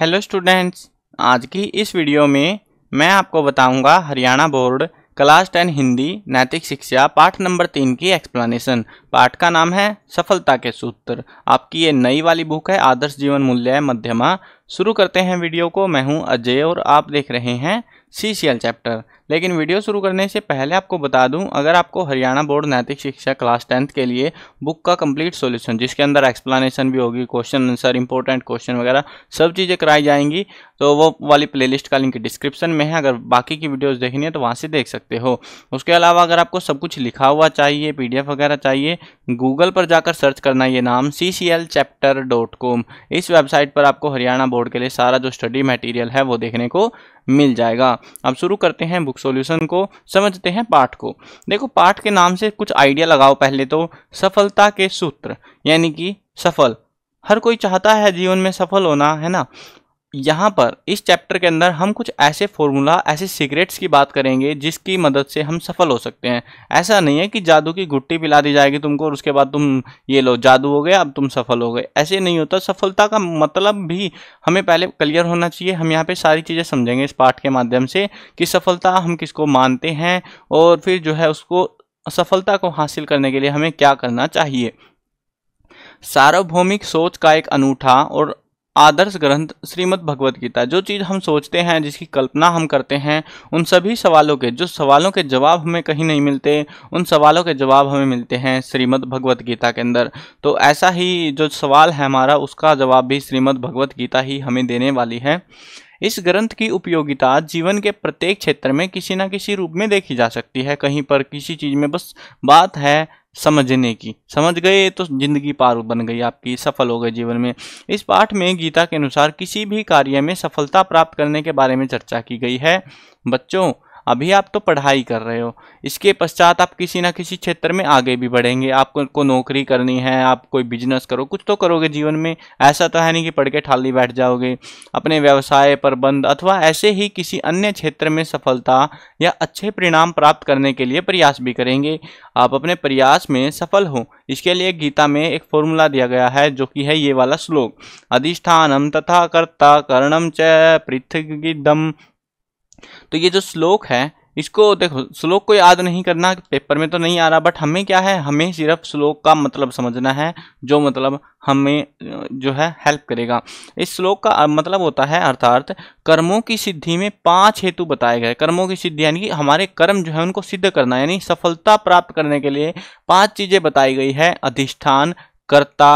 hello students आज की इस वीडियो में मैं आपको बताऊंगा Haryana board class ten Hindi नैतिक शिक्षा पाठ नंबर तीन की एक्सप्लेनेशन पाठ का नाम है सफलता के सूत्र आपकी ये नई वाली बुक है आदर्श जीवन मूल्य मध्यमा शुरू करते हैं वीडियो को मैं हूं अजय और आप देख रहे हैं सी चैप्टर लेकिन वीडियो शुरू करने से पहले आपको बता दूं अगर आपको हरियाणा बोर्ड नैतिक शिक्षा क्लास टेंथ के लिए बुक का कंप्लीट सॉल्यूशन जिसके अंदर एक्सप्लेनेशन भी होगी क्वेश्चन आंसर इंपॉर्टेंट क्वेश्चन वगैरह सब चीज़ें कराई जाएंगी तो वो वाली प्लेलिस्ट का लिंक डिस्क्रिप्शन में है अगर बाकी की वीडियोज़ देखनी है तो वहाँ से देख सकते हो उसके अलावा अगर आपको सब कुछ लिखा हुआ चाहिए पी वगैरह चाहिए गूगल पर जाकर सर्च करना ये नाम C C L chapter dot com इस वेबसाइट पर आपको हरियाणा बोर्ड के लिए सारा जो स्टडी मटेरियल है वो देखने को मिल जाएगा अब शुरू करते हैं बुक सॉल्यूशन को समझते हैं पाठ को देखो पाठ के नाम से कुछ आइडिया लगाओ पहले तो सफलता के सूत्र यानी कि सफल हर कोई चाहता है जीवन में सफल होना है ना यहाँ पर इस चैप्टर के अंदर हम कुछ ऐसे फॉर्मूला ऐसे सीक्रेट्स की बात करेंगे जिसकी मदद से हम सफल हो सकते हैं ऐसा नहीं है कि जादू की गुट्टी पिला दी जाएगी तुमको और उसके बाद तुम ये लो जादू हो गया अब तुम सफल हो गए ऐसे नहीं होता सफलता का मतलब भी हमें पहले क्लियर होना चाहिए हम यहाँ पर सारी चीज़ें समझेंगे इस पाठ के माध्यम से कि सफलता हम किसको मानते हैं और फिर जो है उसको सफलता को हासिल करने के लिए हमें क्या करना चाहिए सार्वभौमिक सोच का एक अनूठा और आदर्श ग्रंथ श्रीमद् भगवत गीता जो चीज़ हम सोचते हैं जिसकी कल्पना हम करते हैं उन सभी सवालों के जो सवालों के जवाब हमें कहीं नहीं मिलते उन सवालों के जवाब हमें मिलते हैं श्रीमद् भगवत गीता के अंदर तो ऐसा ही जो सवाल है हमारा उसका जवाब भी श्रीमद् भगवत गीता ही हमें देने वाली है इस ग्रंथ की उपयोगिता जीवन के प्रत्येक क्षेत्र में किसी न किसी रूप में देखी जा सकती है कहीं पर किसी चीज़ में बस बात है समझने की समझ गए तो जिंदगी पार बन गई आपकी सफल हो गए जीवन में इस पाठ में गीता के अनुसार किसी भी कार्य में सफलता प्राप्त करने के बारे में चर्चा की गई है बच्चों अभी आप तो पढ़ाई कर रहे हो इसके पश्चात आप किसी ना किसी क्षेत्र में आगे भी बढ़ेंगे आपको नौकरी करनी है आप कोई बिजनेस करो कुछ तो करोगे जीवन में ऐसा तो है नहीं कि पढ़ के ठाली बैठ जाओगे अपने व्यवसाय प्रबंध अथवा ऐसे ही किसी अन्य क्षेत्र में सफलता या अच्छे परिणाम प्राप्त करने के लिए प्रयास भी करेंगे आप अपने प्रयास में सफल हो इसके लिए गीता में एक फॉर्मूला दिया गया है जो कि है ये वाला श्लोक अधिष्ठानम तथा कर्ता कर्णम च पृथ्वी दम तो ये जो श्लोक है इसको देखो श्लोक को याद नहीं करना पेपर में तो नहीं आ रहा बट हमें क्या है हमें सिर्फ श्लोक का मतलब समझना है जो मतलब हमें जो है हेल्प करेगा इस श्लोक का मतलब होता है अर्थात कर्मों की सिद्धि में पांच हेतु बताए गए कर्मों की सिद्धि यानी कि हमारे कर्म जो है उनको सिद्ध करना यानी सफलता प्राप्त करने के लिए पाँच चीज़ें बताई गई है अधिष्ठान कर्ता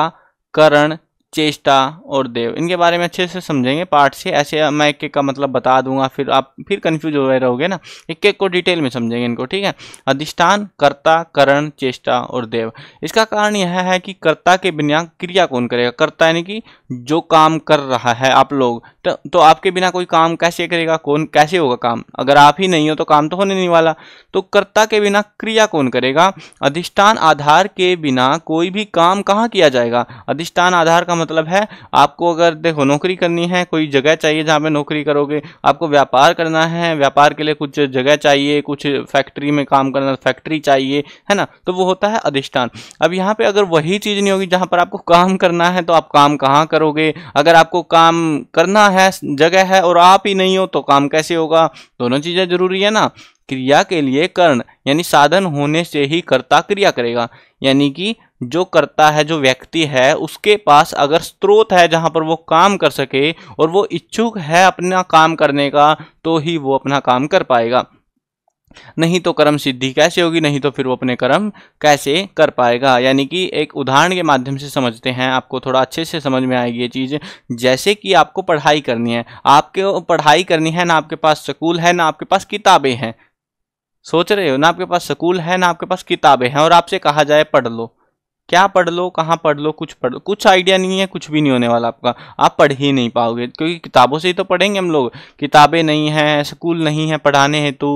करण चेष्टा और देव इनके बारे में अच्छे से समझेंगे पार्ट से ऐसे मैं एक एक का मतलब बता दूंगा फिर आप फिर कन्फ्यूज हो रहे रहोगे ना एक एक को डिटेल में समझेंगे इनको ठीक है अधिष्ठान कर्ता करण चेष्टा और देव इसका कारण यह है कि कर्ता के बिना क्रिया कौन करेगा कर्ता यानी कि जो काम कर रहा है आप लोग तो, तो आपके बिना कोई काम कैसे करेगा कौन कैसे होगा काम अगर आप ही नहीं हो तो काम तो होने नहीं वाला तो कर्ता के बिना क्रिया कौन करेगा अधिष्ठान आधार के बिना कोई भी काम कहाँ किया जाएगा अधिष्ठान आधार का मतलब है आपको अगर देखो नौकरी करनी है कोई जगह चाहिए जहाँ पे नौकरी करोगे आपको व्यापार करना है व्यापार के लिए कुछ जगह चाहिए कुछ फैक्ट्री में काम करना फैक्ट्री चाहिए है ना तो वो होता है अधिष्ठान अब यहाँ पर अगर वही चीज़ नहीं होगी जहाँ पर आपको काम करना है तो आप काम कहाँ करोगे अगर आपको काम करना है जगह है और आप ही नहीं हो तो काम कैसे होगा दोनों चीज़ें जरूरी है ना क्रिया के लिए कर्ण यानी साधन होने से ही कर्ता क्रिया करेगा यानी कि जो करता है जो व्यक्ति है उसके पास अगर स्रोत है जहाँ पर वो काम कर सके और वो इच्छुक है अपना काम करने का तो ही वो अपना काम कर पाएगा नहीं तो कर्म सिद्धि कैसे होगी नहीं तो फिर वो अपने कर्म कैसे कर पाएगा यानी कि एक उदाहरण के माध्यम से समझते हैं आपको थोड़ा अच्छे से समझ में आएगी ये चीज़ जैसे कि आपको पढ़ाई करनी है आपके पढ़ाई करनी है ना आपके पास स्कूल है ना आपके पास किताबें हैं सोच रहे हो ना आपके पास स्कूल है ना आपके पास किताबें हैं और आपसे कहा जाए पढ़ लो क्या पढ़ लो कहाँ पढ़ लो कुछ पढ़ लो कुछ आइडिया नहीं है कुछ भी नहीं होने वाला आपका आप पढ़ ही नहीं पाओगे क्योंकि किताबों से ही तो पढ़ेंगे हम लोग किताबें नहीं हैं स्कूल नहीं है पढ़ाने हेतु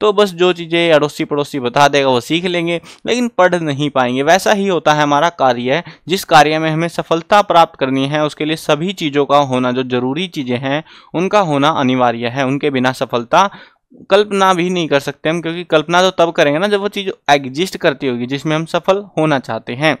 तो बस जो चीज़ें अड़ोसी पड़ोसी बता देगा वो सीख लेंगे लेकिन पढ़ नहीं पाएंगे वैसा ही होता है हमारा कार्य जिस कार्य में हमें सफलता प्राप्त करनी है उसके लिए सभी चीज़ों का होना जो ज़रूरी चीज़ें हैं उनका होना अनिवार्य है उनके बिना सफलता कल्पना भी नहीं कर सकते हम क्योंकि कल्पना तो तब करेंगे ना जब वो चीज़ एग्जिस्ट करती होगी जिसमें हम सफल होना चाहते हैं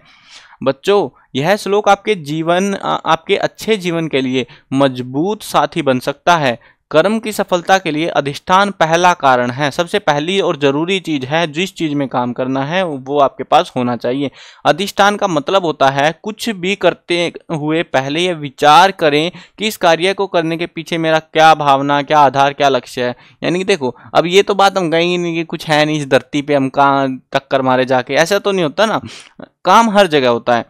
बच्चों यह श्लोक आपके जीवन आपके अच्छे जीवन के लिए मजबूत साथी बन सकता है कर्म की सफलता के लिए अधिष्ठान पहला कारण है सबसे पहली और जरूरी चीज है जिस चीज में काम करना है वो आपके पास होना चाहिए अधिष्ठान का मतलब होता है कुछ भी करते हुए पहले ये विचार करें कि इस कार्य को करने के पीछे मेरा क्या भावना क्या आधार क्या लक्ष्य है यानी कि देखो अब ये तो बात हम कहेंगे नहीं कि कुछ है नहीं इस धरती पर हम कहाँ टक्कर मारे जाके ऐसा तो नहीं होता ना काम हर जगह होता है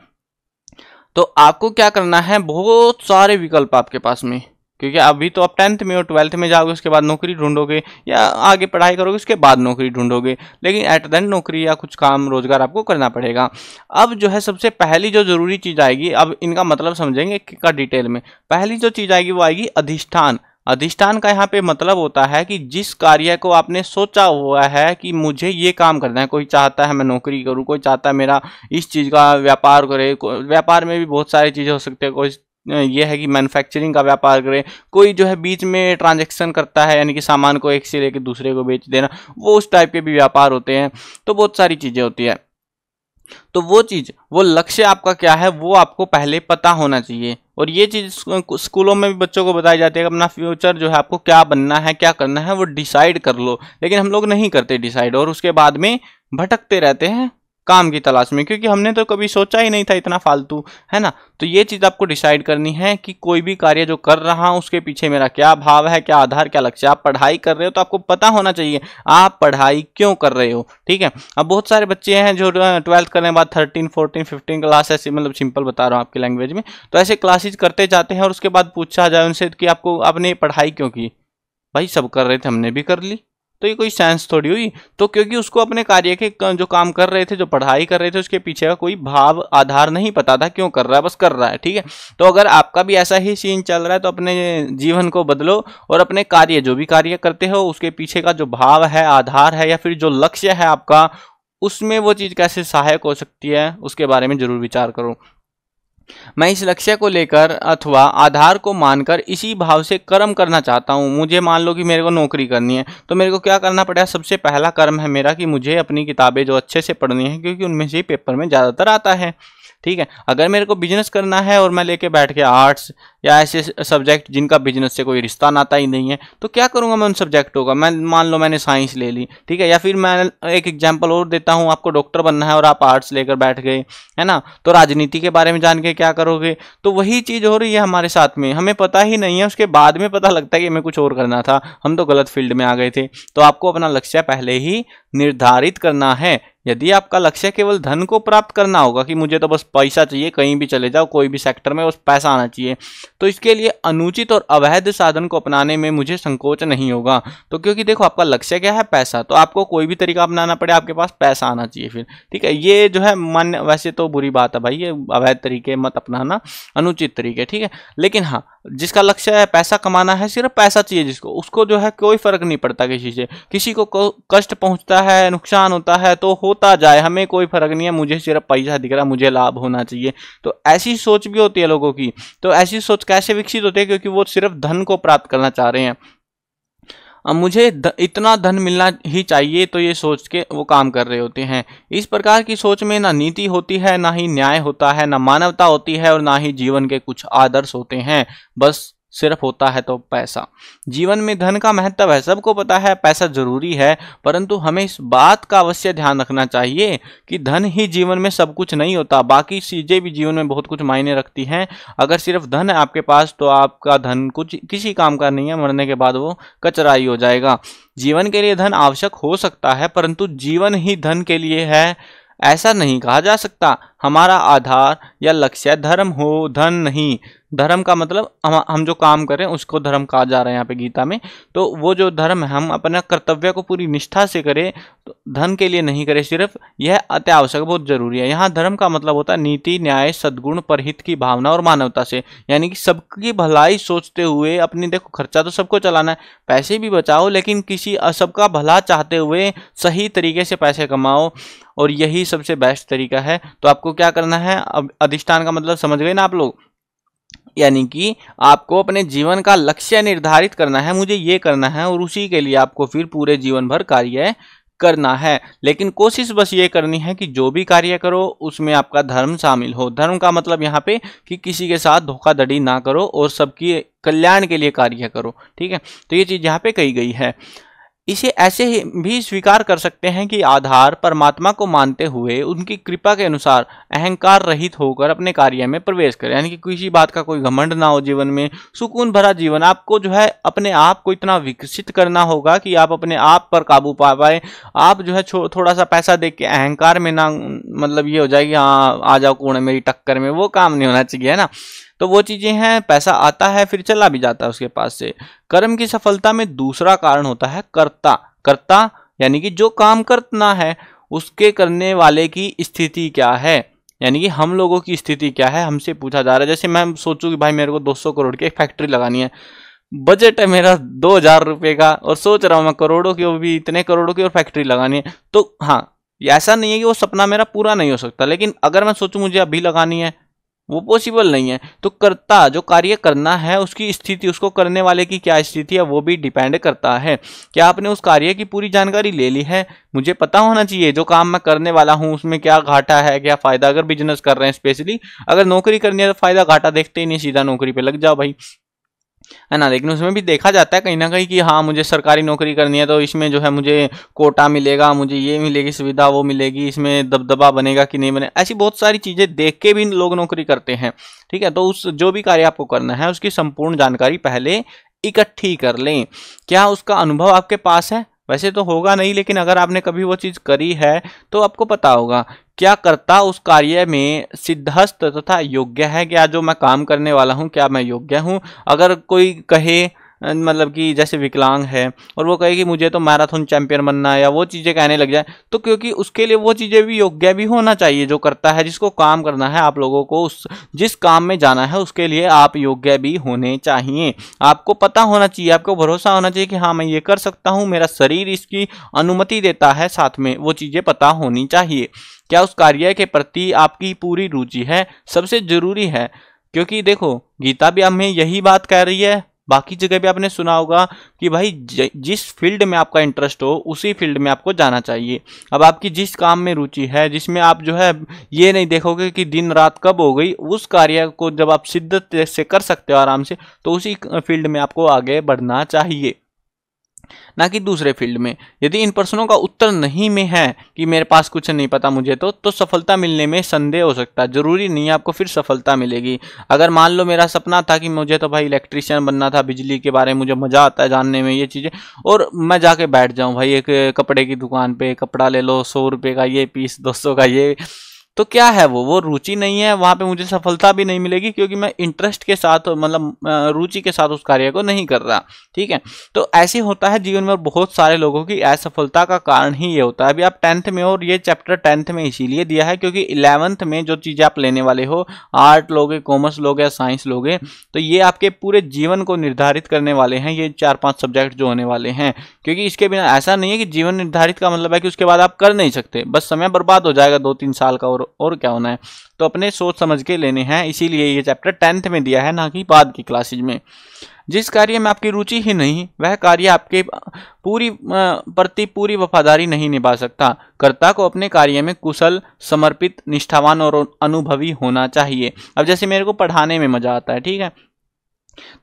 तो आपको क्या करना है बहुत सारे विकल्प आपके पास में क्योंकि अभी तो आप टेंथ में हो ट्वेल्थ में जाओगे उसके बाद नौकरी ढूंढोगे या आगे पढ़ाई करोगे उसके बाद नौकरी ढूंढोगे लेकिन एट द नौकरी या कुछ काम रोजगार आपको करना पड़ेगा अब जो है सबसे पहली जो जरूरी चीज़ आएगी अब इनका मतलब समझेंगे का डिटेल में पहली जो चीज़ आएगी वो आएगी अधिष्ठान अधिष्ठान का यहाँ पे मतलब होता है कि जिस कार्य को आपने सोचा हुआ है कि मुझे ये काम करना है कोई चाहता है मैं नौकरी करूँ कोई चाहता है मेरा इस चीज़ का व्यापार करे व्यापार में भी बहुत सारी चीज़ें हो सकती है कोई ये है कि मैन्युफैक्चरिंग का व्यापार करें कोई जो है बीच में ट्रांजेक्शन करता है यानी कि सामान को एक से लेकर दूसरे को बेच देना वो उस टाइप के भी व्यापार होते हैं तो बहुत सारी चीज़ें होती है तो वो चीज़ वो लक्ष्य आपका क्या है वो आपको पहले पता होना चाहिए और ये चीज़ स्कूलों में भी बच्चों को बताई जाती है कि अपना फ्यूचर जो है आपको क्या बनना है क्या करना है वो डिसाइड कर लो लेकिन हम लोग नहीं करते डिसाइड और उसके बाद में भटकते रहते हैं काम की तलाश में क्योंकि हमने तो कभी सोचा ही नहीं था इतना फालतू है ना तो ये चीज़ आपको डिसाइड करनी है कि कोई भी कार्य जो कर रहा हूँ उसके पीछे मेरा क्या भाव है क्या आधार क्या लक्ष्य आप पढ़ाई कर रहे हो तो आपको पता होना चाहिए आप पढ़ाई क्यों कर रहे हो ठीक है अब बहुत सारे बच्चे हैं जो ट्वेल्थ करने के बाद थर्टीन फोर्टीन फिफ्टीन क्लास ऐसी मतलब सिंपल बता रहा हूँ आपकी लैंग्वेज में तो ऐसे क्लासेज करते जाते हैं और उसके बाद पूछा जाए उनसे कि आपको आपने पढ़ाई क्यों की भाई सब कर रहे थे हमने भी कर ली तो ये कोई साइंस थोड़ी हुई तो क्योंकि उसको अपने कार्य के जो काम कर रहे थे जो पढ़ाई कर रहे थे उसके पीछे का कोई भाव आधार नहीं पता था क्यों कर रहा है बस कर रहा है ठीक है तो अगर आपका भी ऐसा ही सीन चल रहा है तो अपने जीवन को बदलो और अपने कार्य जो भी कार्य करते हो उसके पीछे का जो भाव है आधार है या फिर जो लक्ष्य है आपका उसमें वो चीज़ कैसे सहायक हो सकती है उसके बारे में ज़रूर विचार करो मैं इस लक्ष्य को लेकर अथवा आधार को मानकर इसी भाव से कर्म करना चाहता हूँ मुझे मान लो कि मेरे को नौकरी करनी है तो मेरे को क्या करना पड़ेगा सबसे पहला कर्म है मेरा कि मुझे अपनी किताबें जो अच्छे से पढ़नी है क्योंकि उनमें से पेपर में ज़्यादातर आता है ठीक है अगर मेरे को बिजनेस करना है और मैं लेके बैठ के आर्ट्स या ऐसे सब्जेक्ट जिनका बिजनेस से कोई रिश्ता नाता ही नहीं है तो क्या करूँगा मैं उन सब्जेक्टों का मैं मान लो मैंने साइंस ले ली ठीक है या फिर मैं एक एग्जाम्पल और देता हूँ आपको डॉक्टर बनना है और आप आर्ट्स लेकर बैठ गए है ना तो राजनीति के बारे में जान के क्या करोगे तो वही चीज़ हो रही है हमारे साथ में हमें पता ही नहीं है उसके बाद में पता लगता है कि हमें कुछ और करना था हम तो गलत फील्ड में आ गए थे तो आपको अपना लक्ष्य पहले ही निर्धारित करना है यदि आपका लक्ष्य केवल धन को प्राप्त करना होगा कि मुझे तो बस पैसा चाहिए कहीं भी चले जाओ कोई भी सेक्टर में बस पैसा आना चाहिए तो इसके लिए अनुचित और अवैध साधन को अपनाने में मुझे संकोच नहीं होगा तो क्योंकि देखो आपका लक्ष्य क्या है पैसा तो आपको कोई भी तरीका अपनाना पड़े आपके पास पैसा आना चाहिए फिर ठीक है ये जो है मन वैसे तो बुरी बात है भाई ये अवैध तरीके मत अपनाना अनुचित तरीके ठीक है लेकिन हाँ जिसका लक्ष्य है पैसा कमाना है सिर्फ पैसा चाहिए जिसको उसको जो है कोई फर्क नहीं पड़ता किसी से किसी को कष्ट पहुंचता है नुकसान होता है तो होता जाए हमें कोई फर्क नहीं है मुझे सिर्फ पैसा दिख रहा मुझे लाभ होना चाहिए तो ऐसी सोच भी होती है लोगों की तो ऐसी सोच कैसे विकसित होते हैं क्योंकि वो सिर्फ धन को प्राप्त करना चाह रहे हैं अब मुझे द, इतना धन मिलना ही चाहिए तो ये सोच के वो काम कर रहे होते हैं इस प्रकार की सोच में ना नीति होती है ना ही न्याय होता है ना मानवता होती है और ना ही जीवन के कुछ आदर्श होते हैं बस सिर्फ होता है तो पैसा जीवन में धन का महत्व है सबको पता है पैसा जरूरी है परंतु हमें इस बात का अवश्य ध्यान रखना चाहिए कि धन ही जीवन में सब कुछ नहीं होता बाकी चीज़ें भी जीवन में बहुत कुछ मायने रखती हैं अगर सिर्फ धन है आपके पास तो आपका धन कुछ किसी काम का नहीं है मरने के बाद वो कचरा ही हो जाएगा जीवन के लिए धन आवश्यक हो सकता है परंतु जीवन ही धन के लिए है ऐसा नहीं कहा जा सकता हमारा आधार या लक्ष्य धर्म हो धन नहीं धर्म का मतलब हम हम जो काम कर रहे हैं उसको धर्म कहा जा रहा है यहाँ पे गीता में तो वो जो धर्म है हम अपना कर्तव्य को पूरी निष्ठा से करें तो धन के लिए नहीं करें सिर्फ यह अत्यावश्यक बहुत जरूरी है यहाँ धर्म का मतलब होता है नीति न्याय सद्गुण परहित की भावना और मानवता से यानी कि सबकी भलाई सोचते हुए अपनी देखो खर्चा तो सबको चलाना है पैसे भी बचाओ लेकिन किसी सबका भला चाहते हुए सही तरीके से पैसे कमाओ और यही सबसे बेस्ट तरीका है तो आपको आपको क्या करना है अब अधिष्ठान का मतलब समझ गए ना आप लोग यानी कि आपको अपने जीवन का लक्ष्य निर्धारित करना है मुझे ये करना है और उसी के लिए आपको फिर पूरे जीवन भर कार्य करना है लेकिन कोशिश बस ये करनी है कि जो भी कार्य करो उसमें आपका धर्म शामिल हो धर्म का मतलब यहाँ पे कि किसी के साथ धोखाधड़ी ना करो और सबकी कल्याण के लिए कार्य करो ठीक है तो ये चीज़ यहाँ पे कही गई है इसे ऐसे ही भी स्वीकार कर सकते हैं कि आधार परमात्मा को मानते हुए उनकी कृपा के अनुसार अहंकार रहित होकर अपने कार्य में प्रवेश करें यानी कि किसी बात का कोई घमंड ना हो जीवन में सुकून भरा जीवन आपको जो है अपने आप को इतना विकसित करना होगा कि आप अपने आप पर काबू पा पाए आप जो है थोड़ा सा पैसा देख के अहंकार में ना मतलब ये हो जाए कि हाँ आ जाओ कौन है मेरी टक्कर में वो काम नहीं होना चाहिए है ना तो वो चीज़ें हैं पैसा आता है फिर चला भी जाता है उसके पास से कर्म की सफलता में दूसरा कारण होता है कर्ता कर्ता यानी कि जो काम करना है उसके करने वाले की स्थिति क्या है यानी कि हम लोगों की स्थिति क्या है हमसे पूछा जा रहा है जैसे मैं सोचूँ कि भाई मेरे को 200 करोड़ की एक फैक्ट्री लगानी है बजट है मेरा दो हजार रुपये का और सोच रहा हूँ मैं करोड़ों की भी इतने करोड़ों की और फैक्ट्री लगानी है तो हाँ ऐसा नहीं है कि वो सपना मेरा पूरा नहीं हो सकता लेकिन अगर मैं सोचूँ मुझे अभी लगानी है वो पॉसिबल नहीं है तो कर्ता जो कार्य करना है उसकी स्थिति उसको करने वाले की क्या स्थिति है वो भी डिपेंड करता है क्या आपने उस कार्य की पूरी जानकारी ले ली है मुझे पता होना चाहिए जो काम मैं करने वाला हूँ उसमें क्या घाटा है क्या फायदा अगर बिजनेस कर रहे हैं स्पेशली अगर नौकरी करनी है तो फायदा घाटा देखते ही नहीं सीधा नौकरी पर लग जाओ भाई है ना लेकिन उसमें भी देखा जाता है कहीं ना कहीं कि हाँ मुझे सरकारी नौकरी करनी है तो इसमें जो है मुझे कोटा मिलेगा मुझे ये मिलेगी सुविधा वो मिलेगी इसमें दबदबा बनेगा कि नहीं बने ऐसी बहुत सारी चीज़ें देख के भी लोग नौकरी करते हैं ठीक है तो उस जो भी कार्य आपको करना है उसकी संपूर्ण जानकारी पहले इकट्ठी कर लें क्या उसका अनुभव आपके पास है वैसे तो होगा नहीं लेकिन अगर आपने कभी वो चीज़ करी है तो आपको पता होगा क्या करता उस कार्य में सिद्धस्त तथा योग्य है क्या जो मैं काम करने वाला हूँ क्या मैं योग्य हूँ अगर कोई कहे मतलब कि जैसे विकलांग है और वो कहे कि मुझे तो मैराथन चैम्पियन बनना है या वो चीज़ें कहने लग जाए तो क्योंकि उसके लिए वो चीज़ें भी योग्य भी होना चाहिए जो करता है जिसको काम करना है आप लोगों को उस जिस काम में जाना है उसके लिए आप योग्य भी होने चाहिए आपको पता होना चाहिए आपको भरोसा होना चाहिए कि हाँ मैं ये कर सकता हूँ मेरा शरीर इसकी अनुमति देता है साथ में वो चीज़ें पता होनी चाहिए क्या उस कार्य के प्रति आपकी पूरी रुचि है सबसे जरूरी है क्योंकि देखो गीता भी हमें यही बात कह रही है बाकी जगह भी आपने सुना होगा कि भाई जिस फील्ड में आपका इंटरेस्ट हो उसी फील्ड में आपको जाना चाहिए अब आपकी जिस काम में रुचि है जिसमें आप जो है ये नहीं देखोगे कि दिन रात कब हो गई उस कार्य को जब आप शिद्दत से कर सकते हो आराम से तो उसी फील्ड में आपको आगे बढ़ना चाहिए ना कि दूसरे फील्ड में यदि इन प्रश्नों का उत्तर नहीं में है कि मेरे पास कुछ नहीं पता मुझे तो तो सफलता मिलने में संदेह हो सकता है जरूरी नहीं है आपको फिर सफलता मिलेगी अगर मान लो मेरा सपना था कि मुझे तो भाई इलेक्ट्रिशियन बनना था बिजली के बारे में मुझे मज़ा आता है जानने में ये चीज़ें और मैं जाके बैठ जाऊँ भाई एक कपड़े की दुकान पर कपड़ा ले लो सौ रुपये का ये पीस दो का ये तो क्या है वो वो रुचि नहीं है वहां पे मुझे सफलता भी नहीं मिलेगी क्योंकि मैं इंटरेस्ट के साथ मतलब रुचि के साथ उस कार्य को नहीं कर रहा ठीक है तो ऐसे होता है जीवन में बहुत सारे लोगों की असफलता का कारण ही ये होता है अभी आप टेंथ में हो और ये चैप्टर टेंथ में इसीलिए दिया है क्योंकि इलेवंथ में जो चीज़ें आप लेने वाले हो आर्ट लोगे कॉमर्स लोगे साइंस लोगे तो ये आपके पूरे जीवन को निर्धारित करने वाले हैं ये चार पाँच सब्जेक्ट जो होने वाले हैं क्योंकि इसके बिना ऐसा नहीं है कि जीवन निर्धारित का मतलब है कि उसके बाद आप कर नहीं सकते बस समय बर्बाद हो जाएगा दो तीन साल का और और और क्या होना है तो अपने सोच समझ के लेने हैं इसीलिए ये चैप्टर टेंथ में दिया है ना कि बाद की क्लासेज में जिस कार्य में आपकी रुचि ही नहीं वह कार्य आपके पूरी प्रति पूरी वफादारी नहीं निभा सकता कर्ता को अपने कार्य में कुशल समर्पित निष्ठावान और अनुभवी होना चाहिए अब जैसे मेरे को पढ़ाने में मज़ा आता है ठीक है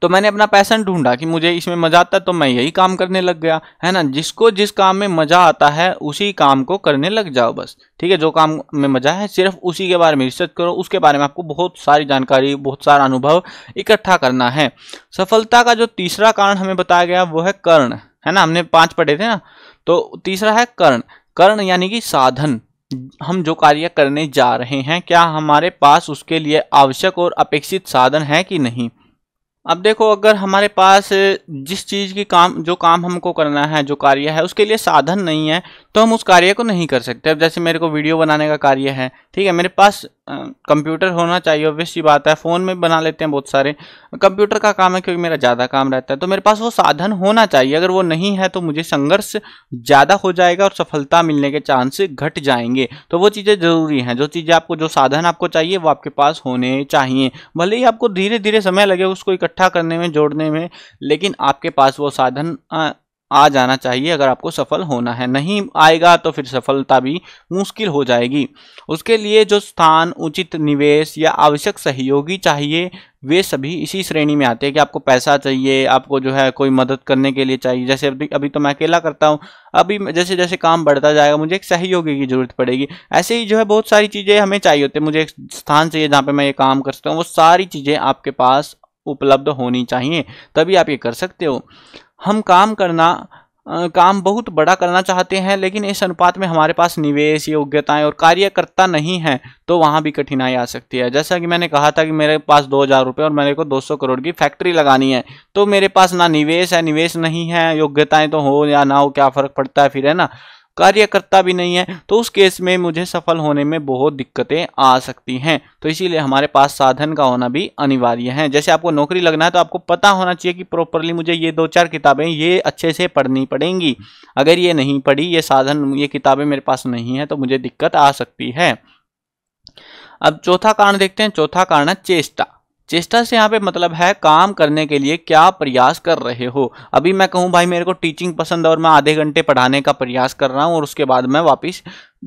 तो मैंने अपना पैसन ढूंढा कि मुझे इसमें मजा आता तो मैं यही काम करने लग गया है ना जिसको जिस काम में मजा आता है उसी काम को करने लग जाओ बस ठीक है जो काम में मजा है सिर्फ उसी के बारे में रिसर्च करो उसके बारे में आपको बहुत सारी जानकारी बहुत सारा अनुभव इकट्ठा करना है सफलता का जो तीसरा कारण हमें बताया गया वो है कर्ण है ना हमने पांच पढ़े थे ना तो तीसरा है कर्ण कर्ण यानी कि साधन हम जो कार्य करने जा रहे हैं क्या हमारे पास उसके लिए आवश्यक और अपेक्षित साधन है कि नहीं अब देखो अगर हमारे पास जिस चीज़ की काम जो काम हमको करना है जो कार्य है उसके लिए साधन नहीं है तो हम उस कार्य को नहीं कर सकते अब जैसे मेरे को वीडियो बनाने का कार्य है ठीक है मेरे पास कंप्यूटर होना चाहिए ऑब्वियस ही बात है फ़ोन में बना लेते हैं बहुत सारे कंप्यूटर का काम है क्योंकि मेरा ज़्यादा काम रहता है तो मेरे पास वो साधन होना चाहिए अगर वो नहीं है तो मुझे संघर्ष ज़्यादा हो जाएगा और सफलता मिलने के चांस घट जाएंगे तो वो चीज़ें ज़रूरी हैं जो चीज़ें आपको जो साधन आपको चाहिए वो आपके पास होने चाहिए भले ही आपको धीरे धीरे समय लगे उसको इकट्ठा करने में जोड़ने में लेकिन आपके पास वो साधन आ जाना चाहिए अगर आपको सफल होना है नहीं आएगा तो फिर सफलता भी मुश्किल हो जाएगी उसके लिए जो स्थान उचित निवेश या आवश्यक सहयोगी चाहिए वे सभी इसी श्रेणी में आते हैं कि आपको पैसा चाहिए आपको जो है कोई मदद करने के लिए चाहिए जैसे अभी अभी तो मैं अकेला करता हूँ अभी जैसे जैसे काम बढ़ता जाएगा मुझे एक सहयोगी की ज़रूरत पड़ेगी ऐसे ही जो है बहुत सारी चीज़ें हमें चाहिए होती है मुझे एक स्थान चाहिए जहाँ पर मैं ये काम कर सकता हूँ वो सारी चीज़ें आपके पास उपलब्ध होनी चाहिए तभी आप ये कर सकते हो हम काम करना काम बहुत बड़ा करना चाहते हैं लेकिन इस अनुपात में हमारे पास निवेश योग्यताएं और कार्यकर्ता नहीं हैं तो वहाँ भी कठिनाई आ सकती है जैसा कि मैंने कहा था कि मेरे पास दो हज़ार रुपये और मेरे को दो सौ करोड़ की फैक्ट्री लगानी है तो मेरे पास ना निवेश है निवेश नहीं है योग्यताएं तो हो या ना हो क्या फ़र्क पड़ता है फिर है ना कार्य करता भी नहीं है तो उस केस में मुझे सफल होने में बहुत दिक्कतें आ सकती हैं तो इसीलिए हमारे पास साधन का होना भी अनिवार्य है जैसे आपको नौकरी लगना है तो आपको पता होना चाहिए कि प्रॉपरली मुझे ये दो चार किताबें ये अच्छे से पढ़नी पड़ेंगी अगर ये नहीं पढ़ी ये साधन ये किताबें मेरे पास नहीं है तो मुझे दिक्कत आ सकती है अब चौथा कारण देखते हैं चौथा कारण है चेष्टा चेष्टा से यहाँ पे मतलब है काम करने के लिए क्या प्रयास कर रहे हो अभी मैं कहूँ भाई मेरे को टीचिंग पसंद है और मैं आधे घंटे पढ़ाने का प्रयास कर रहा हूँ और उसके बाद मैं वापस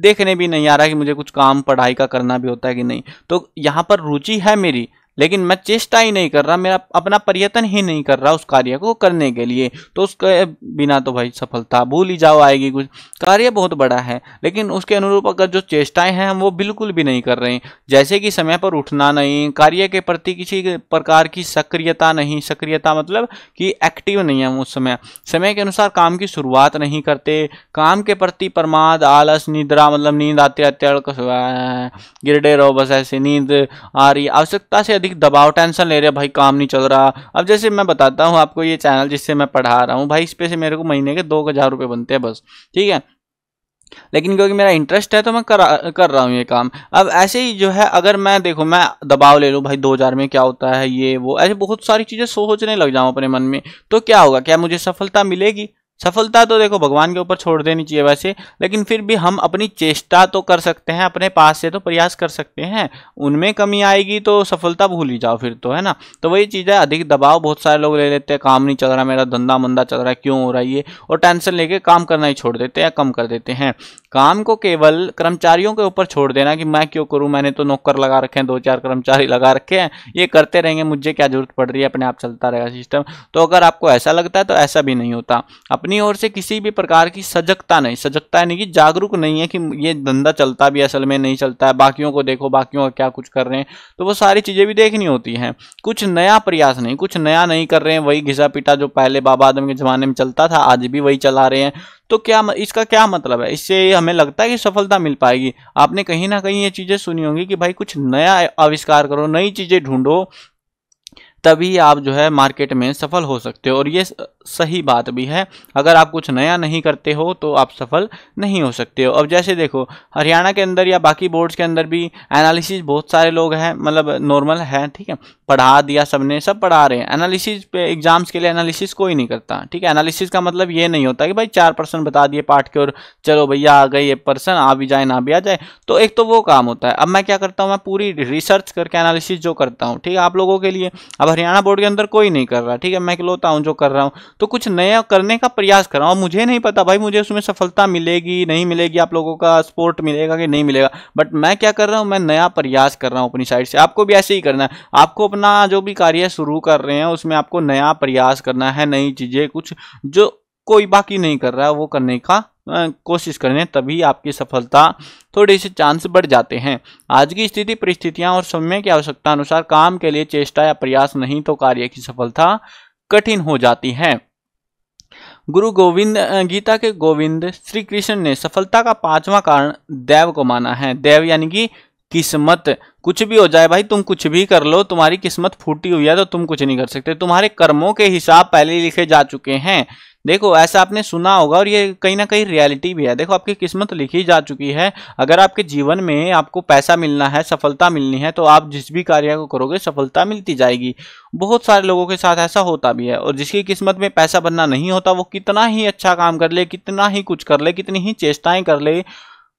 देखने भी नहीं आ रहा कि मुझे कुछ काम पढ़ाई का करना भी होता है कि नहीं तो यहाँ पर रुचि है मेरी लेकिन मैं चेष्टा ही नहीं कर रहा मेरा अपना प्रयत्न ही नहीं कर रहा उस कार्य को करने के लिए तो उसके बिना तो भाई सफलता भूल ही जाओ आएगी कुछ कार्य बहुत बड़ा है लेकिन उसके अनुरूप अगर जो चेष्टाएं हैं हम वो बिल्कुल भी नहीं कर रहे हैं जैसे कि समय पर उठना नहीं कार्य के प्रति किसी प्रकार की सक्रियता नहीं सक्रियता मतलब कि एक्टिव नहीं है हम उस समय समय के अनुसार काम की शुरुआत नहीं करते काम के प्रति प्रमाद आलस निद्रा मतलब नींद आते आते गिरडे रहो बस ऐसे नींद आ रही आवश्यकता से अधिक अधिक दबाव टेंशन ले रहे भाई काम नहीं चल रहा अब जैसे मैं बताता हूँ आपको ये चैनल जिससे मैं पढ़ा रहा हूँ भाई इस पे से मेरे को महीने के दो हज़ार रुपये बनते हैं बस ठीक है लेकिन क्योंकि मेरा इंटरेस्ट है तो मैं कर कर रहा हूँ ये काम अब ऐसे ही जो है अगर मैं देखो मैं दबाव ले लूँ भाई 2000 में क्या होता है ये वो ऐसे बहुत सारी चीज़ें सोचने लग जाऊँ अपने मन में तो क्या होगा क्या मुझे सफलता मिलेगी सफलता तो देखो भगवान के ऊपर छोड़ देनी चाहिए वैसे लेकिन फिर भी हम अपनी चेष्टा तो कर सकते हैं अपने पास से तो प्रयास कर सकते हैं उनमें कमी आएगी तो सफलता भूल ही जाओ फिर तो है ना तो वही चीज़ है अधिक दबाव बहुत सारे लोग ले लेते हैं काम नहीं चल रहा मेरा धंधा मंदा चल रहा है क्यों हो रहा है ये और टेंशन लेके काम करना ही छोड़ देते हैं कम कर देते हैं काम को केवल कर्मचारियों के ऊपर छोड़ देना कि मैं क्यों करूँ मैंने तो नौकर लगा रखे हैं दो चार कर्मचारी लगा रखे हैं ये करते रहेंगे मुझे क्या जरूरत पड़ रही है अपने आप चलता रहेगा सिस्टम तो अगर आपको ऐसा लगता है तो ऐसा भी नहीं होता अपने अपनी ओर से किसी भी प्रकार की सजगता नहीं सजगता यानी कि जागरूक नहीं है कि ये धंधा चलता भी असल में नहीं चलता है बाकियों को देखो बाकियों का क्या कुछ कर रहे हैं तो वो सारी चीज़ें भी देखनी होती हैं कुछ नया प्रयास नहीं कुछ नया नहीं कर रहे हैं वही घिसा पीटा जो पहले बाबा आदम के ज़माने में चलता था आज भी वही चला रहे हैं तो क्या इसका क्या मतलब है इससे हमें लगता है कि सफलता मिल पाएगी आपने कहीं ना कहीं ये चीज़ें सुनी होंगी कि भाई कुछ नया आविष्कार करो नई चीज़ें ढूंढो तभी आप जो है मार्केट में सफल हो सकते हो और ये सही बात भी है अगर आप कुछ नया नहीं करते हो तो आप सफल नहीं हो सकते हो अब जैसे देखो हरियाणा के अंदर या बाकी बोर्ड्स के अंदर भी एनालिसिस बहुत सारे लोग हैं मतलब नॉर्मल है ठीक है पढ़ा दिया सबने सब पढ़ा रहे हैं एनालिसिस पे एग्जाम्स के लिए एनालिसिस कोई नहीं करता ठीक है एनालिसिस का मतलब ये नहीं होता कि भाई चार पर्सन बता दिए पाठ के और चलो भैया आ गए ये पर्सन आ भी जाए ना भी आ जाए तो एक तो वो काम होता है अब मैं क्या करता हूँ मैं पूरी रिसर्च करके एनालिसिस जो करता हूँ ठीक है आप लोगों के लिए अब हरियाणा बोर्ड के अंदर कोई नहीं कर रहा ठीक है मैं इकलौता हूँ जो कर रहा हूँ तो कुछ नया करने का प्रयास कर रहा हूँ मुझे नहीं पता भाई मुझे उसमें सफलता मिलेगी नहीं मिलेगी आप लोगों का सपोर्ट मिलेगा कि नहीं मिलेगा बट मैं क्या कर रहा हूँ मैं नया प्रयास कर रहा हूँ अपनी साइड से आपको भी ऐसे ही करना है आपको अपना जो भी कार्य शुरू कर रहे हैं उसमें आपको नया प्रयास करना है नई चीज़ें कुछ जो कोई बाकी नहीं कर रहा वो करने का कोशिश करें तभी आपकी सफलता थोड़े से चांस बढ़ जाते हैं आज की स्थिति परिस्थितियां और समय की आवश्यकता अनुसार काम के लिए चेष्टा या प्रयास नहीं तो कार्य की सफलता कठिन हो जाती है गुरु गोविंद गीता के गोविंद श्री कृष्ण ने सफलता का पांचवा कारण देव को माना है देव यानी कि किस्मत कुछ भी हो जाए भाई तुम कुछ भी कर लो तुम्हारी किस्मत फूटी हुई है तो तुम कुछ नहीं कर सकते तुम्हारे कर्मों के हिसाब पहले लिखे जा चुके हैं देखो ऐसा आपने सुना होगा और ये कहीं ना कहीं रियलिटी भी है देखो आपकी किस्मत लिखी जा चुकी है अगर आपके जीवन में आपको पैसा मिलना है सफलता मिलनी है तो आप जिस भी कार्य को करोगे सफलता मिलती जाएगी बहुत सारे लोगों के साथ ऐसा होता भी है और जिसकी किस्मत में पैसा बनना नहीं होता वो कितना ही अच्छा काम कर ले कितना ही कुछ कर ले कितनी ही चेष्टाएँ कर ले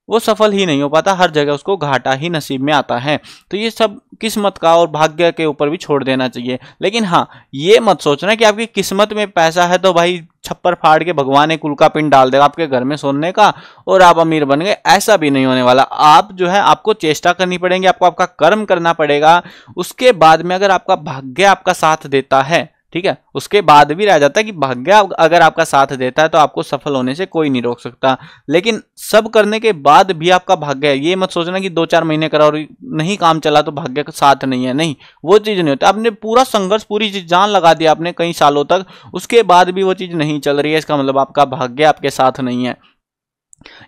वो सफल ही नहीं हो पाता हर जगह उसको घाटा ही नसीब में आता है तो ये सब किस्मत का और भाग्य के ऊपर भी छोड़ देना चाहिए लेकिन हाँ ये मत सोचना कि आपकी किस्मत में पैसा है तो भाई छप्पर फाड़ के भगवान एक का पिन डाल देगा आपके घर में सोने का और आप अमीर बन गए ऐसा भी नहीं होने वाला आप जो है आपको चेष्टा करनी पड़ेगी आपको आपका कर्म करना पड़ेगा उसके बाद में अगर आपका भाग्य आपका साथ देता है ठीक है उसके बाद भी रह जाता है कि भाग्य अगर आपका साथ देता है तो आपको सफल होने से कोई नहीं रोक सकता लेकिन सब करने के बाद भी आपका भाग्य है ये मत सोचना कि दो चार महीने करा और नहीं काम चला तो भाग्य का साथ नहीं है नहीं वो चीज़ नहीं होती आपने पूरा संघर्ष पूरी चीज जान लगा दिया आपने कई सालों तक उसके बाद भी वो चीज़ नहीं चल रही है इसका मतलब आपका भाग्य आपके साथ नहीं है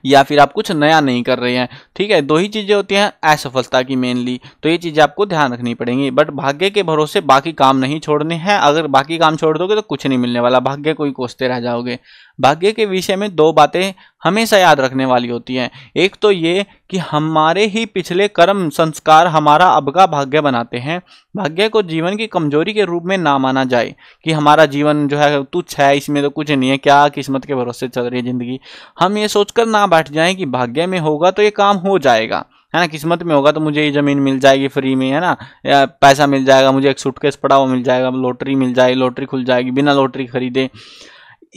या फिर आप कुछ नया नहीं कर रहे हैं ठीक है दो ही चीज़ें होती हैं असफलता की मेनली तो ये चीज़ें आपको ध्यान रखनी पड़ेंगी बट भाग्य के भरोसे बाकी काम नहीं छोड़ने हैं अगर बाकी काम छोड़ दोगे तो कुछ नहीं मिलने वाला भाग्य को ही कोसते रह जाओगे भाग्य के विषय में दो बातें हमेशा याद रखने वाली होती हैं एक तो ये कि हमारे ही पिछले कर्म संस्कार हमारा अब का भाग्य बनाते हैं भाग्य को जीवन की कमजोरी के रूप में ना माना जाए कि हमारा जीवन जो है तुच्छ है इसमें तो कुछ नहीं है क्या किस्मत के भरोसे चल रही है ज़िंदगी हम ये सोचकर ना बैठ जाएं कि भाग्य में होगा तो ये काम हो जाएगा है ना किस्मत में होगा तो मुझे ये ज़मीन मिल जाएगी फ्री में है ना या पैसा मिल जाएगा मुझे एक सूटकेस पड़ा हुआ मिल जाएगा लॉटरी मिल जाएगी लॉटरी खुल जाएगी बिना लॉटरी खरीदे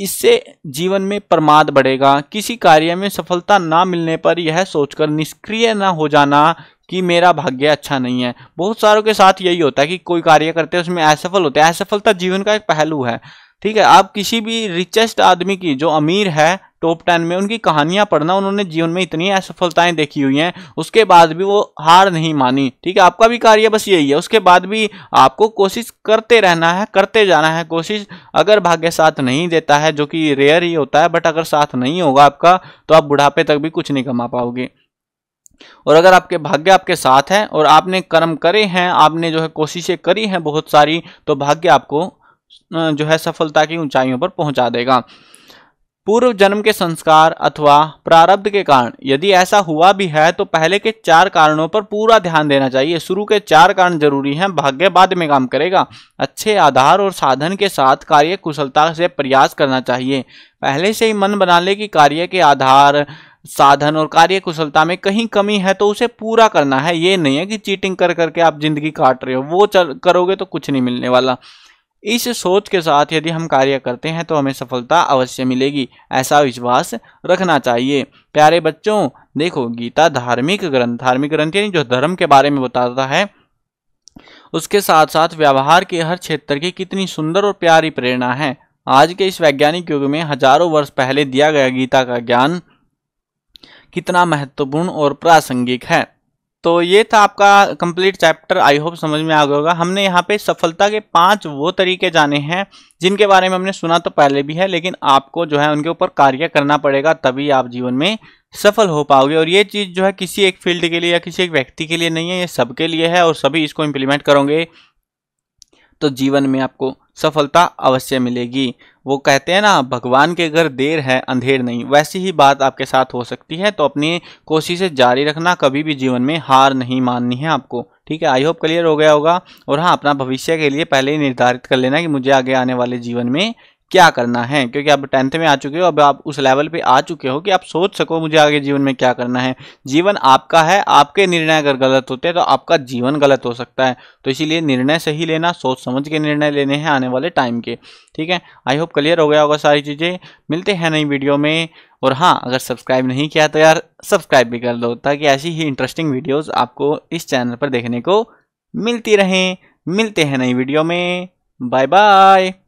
इससे जीवन में प्रमाद बढ़ेगा किसी कार्य में सफलता ना मिलने पर यह सोचकर निष्क्रिय ना हो जाना कि मेरा भाग्य अच्छा नहीं है बहुत सारों के साथ यही होता है कि कोई कार्य करते हैं उसमें असफल होते हैं असफलता जीवन का एक पहलू है ठीक है आप किसी भी रिचेस्ट आदमी की जो अमीर है टॉप टेन में उनकी कहानियां पढ़ना उन्होंने जीवन में इतनी असफलताएं देखी हुई हैं उसके बाद भी वो हार नहीं मानी ठीक है आपका भी कार्य बस यही है उसके बाद भी आपको कोशिश करते रहना है करते जाना है कोशिश अगर भाग्य साथ नहीं देता है जो कि रेयर ही होता है बट अगर साथ नहीं होगा आपका तो आप बुढ़ापे तक भी कुछ नहीं कमा पाओगे और अगर आपके भाग्य आपके साथ है और आपने कर्म करे हैं आपने जो है कोशिशें करी हैं बहुत सारी तो भाग्य आपको जो है सफलता की ऊंचाइयों पर पहुंचा देगा पूर्व जन्म के संस्कार अथवा प्रारब्ध के कारण यदि ऐसा हुआ भी है तो पहले के चार कारणों पर पूरा ध्यान देना चाहिए शुरू के चार कारण जरूरी हैं भाग्य बाद में काम करेगा अच्छे आधार और साधन के साथ कार्य कुशलता से प्रयास करना चाहिए पहले से ही मन बना ले कि कार्य के आधार साधन और कार्य कुशलता में कहीं कमी है तो उसे पूरा करना है ये नहीं है कि चीटिंग कर करके आप जिंदगी काट रहे हो वो चल करोगे तो कुछ नहीं मिलने वाला इस सोच के साथ यदि हम कार्य करते हैं तो हमें सफलता अवश्य मिलेगी ऐसा विश्वास रखना चाहिए प्यारे बच्चों देखो गीता धार्मिक ग्रंथ धार्मिक ग्रंथ यानी जो धर्म के बारे में बताता है उसके साथ साथ व्यवहार के हर क्षेत्र की कितनी सुंदर और प्यारी प्रेरणा है आज के इस वैज्ञानिक युग में हजारों वर्ष पहले दिया गया गीता का ज्ञान कितना महत्वपूर्ण और प्रासंगिक है तो ये था आपका कंप्लीट चैप्टर आई होप समझ में आ गया होगा हमने यहाँ पे सफलता के पांच वो तरीके जाने हैं जिनके बारे में हमने सुना तो पहले भी है लेकिन आपको जो है उनके ऊपर कार्य करना पड़ेगा तभी आप जीवन में सफल हो पाओगे और ये चीज़ जो है किसी एक फील्ड के लिए या किसी एक व्यक्ति के लिए नहीं है ये सबके लिए है और सभी इसको इम्प्लीमेंट करोगे तो जीवन में आपको सफलता अवश्य मिलेगी वो कहते हैं ना भगवान के घर देर है अंधेर नहीं वैसी ही बात आपके साथ हो सकती है तो अपनी कोशिशें जारी रखना कभी भी जीवन में हार नहीं माननी है आपको ठीक है आई होप क्लियर हो गया होगा और हाँ अपना भविष्य के लिए पहले ही निर्धारित कर लेना कि मुझे आगे आने वाले जीवन में क्या करना है क्योंकि आप टेंथ में आ चुके हो अब आप उस लेवल पे आ चुके हो कि आप सोच सको मुझे आगे जीवन में क्या करना है जीवन आपका है आपके निर्णय अगर गलत होते हैं तो आपका जीवन गलत हो सकता है तो इसीलिए निर्णय सही लेना सोच समझ के निर्णय लेने हैं आने वाले टाइम के ठीक है आई होप क्लियर हो गया होगा सारी चीज़ें मिलते हैं नई वीडियो में और हाँ अगर सब्सक्राइब नहीं किया तो यार सब्सक्राइब भी कर दो ताकि ऐसी ही इंटरेस्टिंग वीडियोज़ आपको इस चैनल पर देखने को मिलती रहें मिलते हैं नई वीडियो में बाय बाय